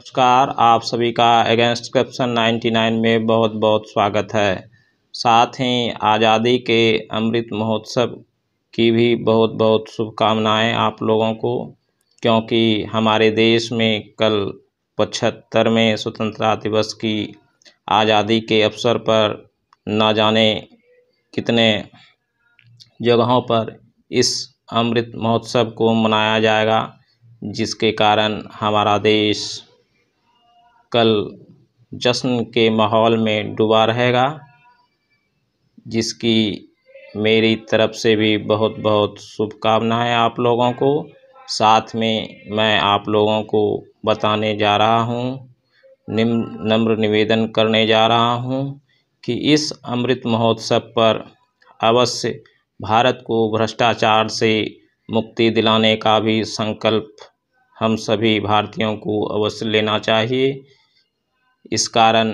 नमस्कार आप सभी का अगेंस्ट करप्शन 99 में बहुत बहुत स्वागत है साथ ही आज़ादी के अमृत महोत्सव की भी बहुत बहुत शुभकामनाएं आप लोगों को क्योंकि हमारे देश में कल पचहत्तरवें स्वतंत्रता दिवस की आज़ादी के अवसर पर न जाने कितने जगहों पर इस अमृत महोत्सव को मनाया जाएगा जिसके कारण हमारा देश कल जश्न के माहौल में डूबा रहेगा जिसकी मेरी तरफ से भी बहुत बहुत शुभकामनाएं आप लोगों को साथ में मैं आप लोगों को बताने जा रहा हूं निम्न नम्र निवेदन करने जा रहा हूं कि इस अमृत महोत्सव पर अवश्य भारत को भ्रष्टाचार से मुक्ति दिलाने का भी संकल्प हम सभी भारतीयों को अवश्य लेना चाहिए इस कारण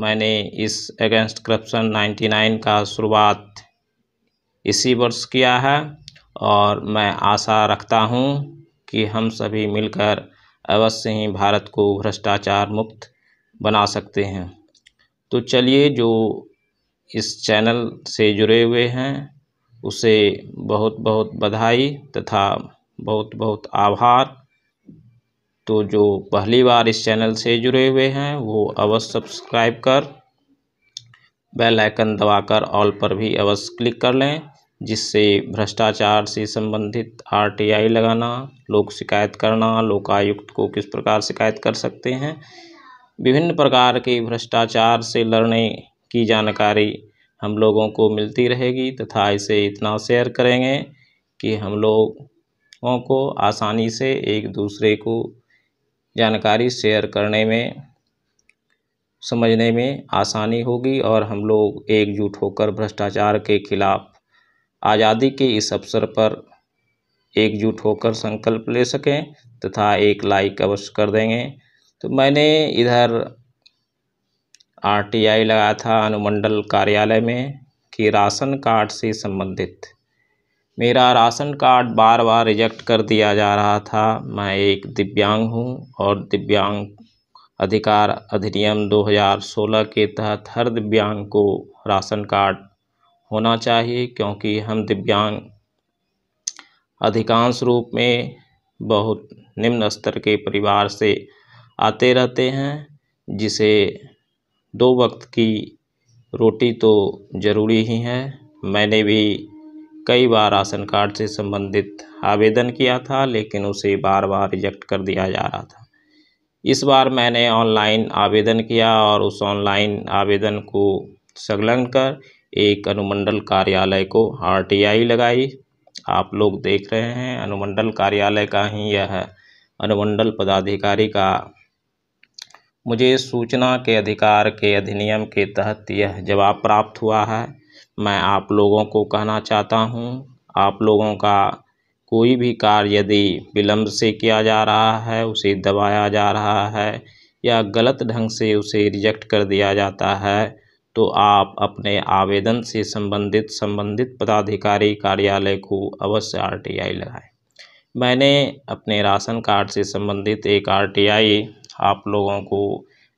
मैंने इस अगेंस्ट करप्शन 99 का शुरुआत इसी वर्ष किया है और मैं आशा रखता हूँ कि हम सभी मिलकर अवश्य ही भारत को भ्रष्टाचार मुक्त बना सकते हैं तो चलिए जो इस चैनल से जुड़े हुए हैं उसे बहुत बहुत बधाई तथा बहुत बहुत आभार तो जो पहली बार इस चैनल से जुड़े हुए हैं वो अवश्य सब्सक्राइब कर बेल आइकन दबाकर ऑल पर भी अवश्य क्लिक कर लें जिससे भ्रष्टाचार से संबंधित आरटीआई लगाना लोक शिकायत करना लोकायुक्त को किस प्रकार शिकायत कर सकते हैं विभिन्न प्रकार के भ्रष्टाचार से लड़ने की जानकारी हम लोगों को मिलती रहेगी तथा इसे इतना शेयर करेंगे कि हम लोगों को आसानी से एक दूसरे को जानकारी शेयर करने में समझने में आसानी होगी और हम लोग एकजुट होकर भ्रष्टाचार के खिलाफ आज़ादी के इस अवसर पर एकजुट होकर संकल्प ले सकें तथा एक लाइक अवश्य कर देंगे तो मैंने इधर आरटीआई लगाया था अनुमंडल कार्यालय में कि राशन कार्ड से संबंधित मेरा राशन कार्ड बार बार रिजेक्ट कर दिया जा रहा था मैं एक दिव्यांग हूँ और दिव्यांग अधिकार अधिनियम दो हज़ार सोलह के तहत हर दिव्यांग को राशन कार्ड होना चाहिए क्योंकि हम दिव्यांग अधिकांश रूप में बहुत निम्न स्तर के परिवार से आते रहते हैं जिसे दो वक्त की रोटी तो ज़रूरी ही है मैंने भी कई बार राशन कार्ड से संबंधित आवेदन किया था लेकिन उसे बार बार रिजेक्ट कर दिया जा रहा था इस बार मैंने ऑनलाइन आवेदन किया और उस ऑनलाइन आवेदन को संलग्न कर एक अनुमंडल कार्यालय को आर लगाई आप लोग देख रहे हैं अनुमंडल कार्यालय का ही यह अनुमंडल पदाधिकारी का मुझे सूचना के अधिकार के अधिनियम के तहत यह जवाब प्राप्त हुआ है मैं आप लोगों को कहना चाहता हूँ आप लोगों का कोई भी कार्य यदि विलम्ब से किया जा रहा है उसे दबाया जा रहा है या गलत ढंग से उसे रिजेक्ट कर दिया जाता है तो आप अपने आवेदन से संबंधित संबंधित पदाधिकारी कार्यालय को अवश्य आरटीआई लगाएं मैंने अपने राशन कार्ड से संबंधित एक आरटीआई आप लोगों को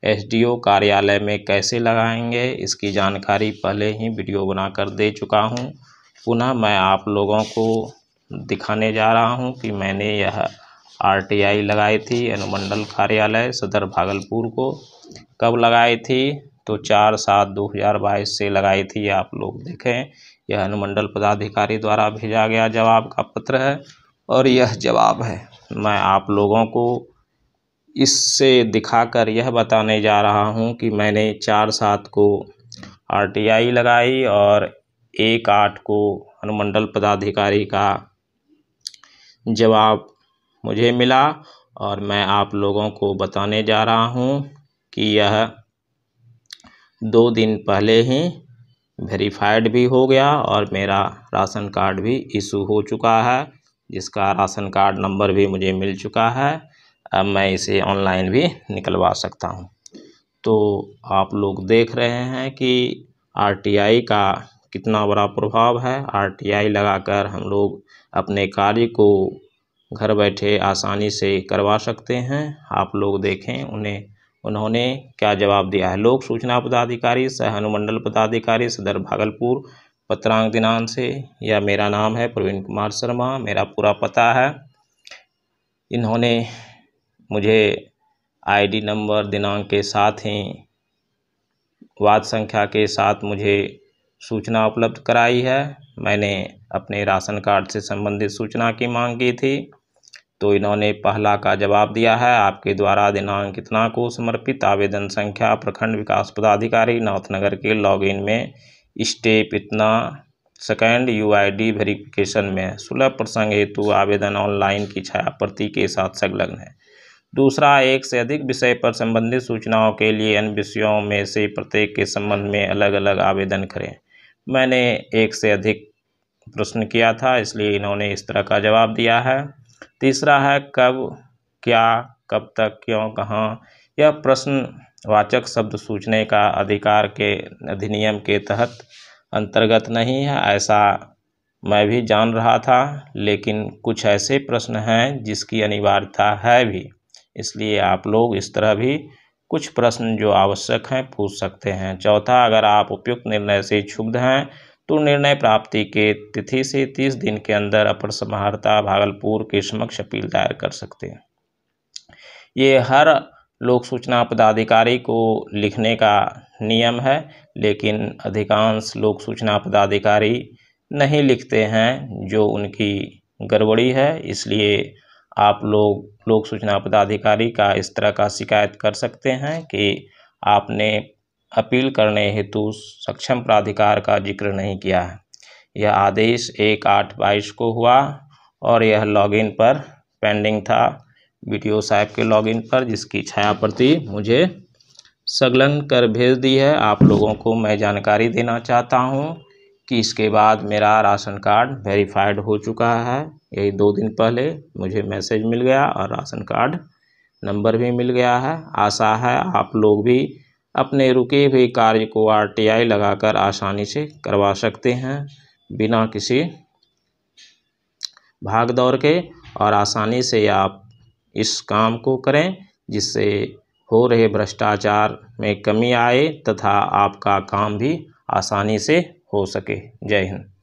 एसडीओ कार्यालय में कैसे लगाएंगे इसकी जानकारी पहले ही वीडियो बनाकर दे चुका हूं पुनः मैं आप लोगों को दिखाने जा रहा हूं कि मैंने यह आरटीआई लगाई थी अनुमंडल कार्यालय सदर भागलपुर को कब लगाई थी तो चार सात दो हज़ार बाईस से लगाई थी आप लोग देखें यह अनुमंडल पदाधिकारी द्वारा भेजा गया जवाब का पत्र है और यह जवाब है मैं आप लोगों को इससे दिखाकर यह बताने जा रहा हूँ कि मैंने चार सात को आर टी आई लगाई और एक आठ को अनुमंडल पदाधिकारी का जवाब मुझे मिला और मैं आप लोगों को बताने जा रहा हूँ कि यह दो दिन पहले ही वेरीफाइड भी हो गया और मेरा राशन कार्ड भी इशू हो चुका है जिसका राशन कार्ड नंबर भी मुझे मिल चुका है अब मैं इसे ऑनलाइन भी निकलवा सकता हूँ तो आप लोग देख रहे हैं कि आरटीआई का कितना बड़ा प्रभाव है आरटीआई लगाकर हम लोग अपने कार्य को घर बैठे आसानी से करवा सकते हैं आप लोग देखें उन्हें उन्होंने क्या जवाब दिया है लोक सूचना पदाधिकारी सह अनुमंडल पदाधिकारी सदर भागलपुर पत्रांक दिनांक से या मेरा नाम है प्रवीण कुमार शर्मा मेरा पूरा पता है इन्होंने मुझे आईडी नंबर दिनांक के साथ ही वाद संख्या के साथ मुझे सूचना उपलब्ध कराई है मैंने अपने राशन कार्ड से संबंधित सूचना की मांग की थी तो इन्होंने पहला का जवाब दिया है आपके द्वारा दिनांक इतना को समर्पित आवेदन संख्या प्रखंड विकास पदाधिकारी नाथनगर के लॉगिन में स्टेप इतना second U I D verification में सुलभ प्रसंग हेतु आवेदन ऑनलाइन की छायाप्रति के साथ संलग्न है दूसरा एक से अधिक विषय पर संबंधित सूचनाओं के लिए अन्य विषयों में से प्रत्येक के संबंध में अलग अलग आवेदन करें मैंने एक से अधिक प्रश्न किया था इसलिए इन्होंने इस तरह का जवाब दिया है तीसरा है कब क्या कब तक क्यों कहाँ यह प्रश्न वाचक शब्द सूचने का अधिकार के अधिनियम के तहत अंतर्गत नहीं है ऐसा मैं भी जान रहा था लेकिन कुछ ऐसे प्रश्न हैं जिसकी अनिवार्यता है भी इसलिए आप लोग इस तरह भी कुछ प्रश्न जो आवश्यक हैं पूछ सकते हैं चौथा अगर आप उपयुक्त निर्णय से क्षुब्ध हैं तो निर्णय प्राप्ति के तिथि से तीस दिन के अंदर अपर समाहर्ता भागलपुर के समक्ष अपील दायर कर सकते हैं ये हर लोक सूचना पदाधिकारी को लिखने का नियम है लेकिन अधिकांश लोक सूचना पदाधिकारी नहीं लिखते हैं जो उनकी गड़बड़ी है इसलिए आप लोग लोक सूचना पदाधिकारी का इस तरह का शिकायत कर सकते हैं कि आपने अपील करने हेतु सक्षम प्राधिकार का जिक्र नहीं किया है यह आदेश एक आठ बाईस को हुआ और यह लॉगिन पर पेंडिंग था बी साहब के लॉगिन पर जिसकी छाया प्रति मुझे संलग्न कर भेज दी है आप लोगों को मैं जानकारी देना चाहता हूँ कि इसके बाद मेरा राशन कार्ड वेरीफाइड हो चुका है यही दो दिन पहले मुझे मैसेज मिल गया और राशन कार्ड नंबर भी मिल गया है आशा है आप लोग भी अपने रुके हुए कार्य को आरटीआई लगाकर आसानी से करवा सकते हैं बिना किसी भाग दौड़ के और आसानी से आप इस काम को करें जिससे हो रहे भ्रष्टाचार में कमी आए तथा आपका काम भी आसानी से हो सके जय हिंद